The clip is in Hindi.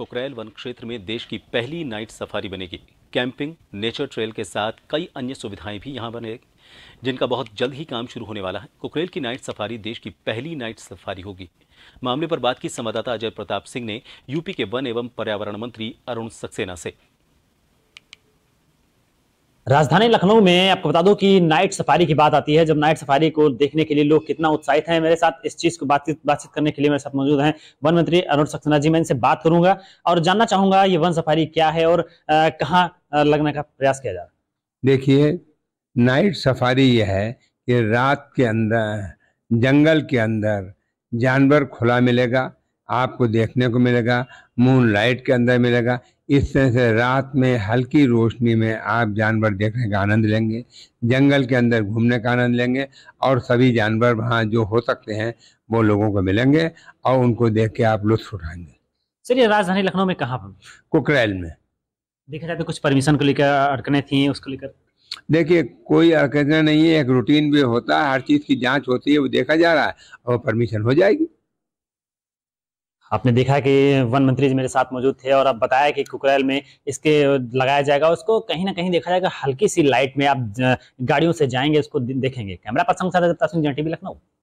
कुकरैल वन क्षेत्र में देश की पहली नाइट सफारी बनेगी कैंपिंग नेचर ट्रेल के साथ कई अन्य सुविधाएं भी यहां बनेगी जिनका बहुत जल्द ही काम शुरू होने वाला है कुकरेल की नाइट सफारी देश की पहली नाइट सफारी होगी मामले पर बात की संवाददाता अजय प्रताप सिंह ने यूपी के वन एवं पर्यावरण मंत्री अरुण सक्सेना से राजधानी लखनऊ में आपको बता दूं कि नाइट सफारी की बात आती है जब नाइट सफारी को देखने के लिए लोग कितना उत्साहित हैं मेरे साथ इस चीज को बातचीत बातचीत करने के लिए मेरे साथ मौजूद हैं वन मंत्री अरुण सक्सेना जी मैं इनसे बात करूंगा और जानना चाहूंगा ये वन सफारी क्या है और कहाँ लगने का प्रयास किया जा रहा है देखिए नाइट सफारी यह है कि रात के अंदर जंगल के अंदर जानवर खुला मिलेगा आपको देखने को मिलेगा मून लाइट के अंदर मिलेगा इस तरह से रात में हल्की रोशनी में आप जानवर देखने का आनंद लेंगे जंगल के अंदर घूमने का आनंद लेंगे और सभी जानवर वहाँ जो हो सकते हैं वो लोगों को मिलेंगे और उनको देख के आप लुत्फ उठाएंगे सर ये राजधानी लखनऊ में कहाँ पर कुकरैल में देखा जाए तो कुछ परमिशन को लेकर अड़कने थी उसको लेकर देखिए कोई अड़कने नहीं है एक रूटीन भी होता है हर चीज़ की जाँच होती है वो देखा जा रहा है और परमिशन हो जाएगी आपने देखा कि वन मंत्री जी मेरे साथ मौजूद थे और आप बताया कि कुकरेल में इसके लगाया जाएगा उसको कहीं ना कहीं देखा जाएगा हल्की सी लाइट में आप गाड़ियों से जाएंगे उसको देखेंगे कैमरा पर्सन के साथ टीवी लखनऊ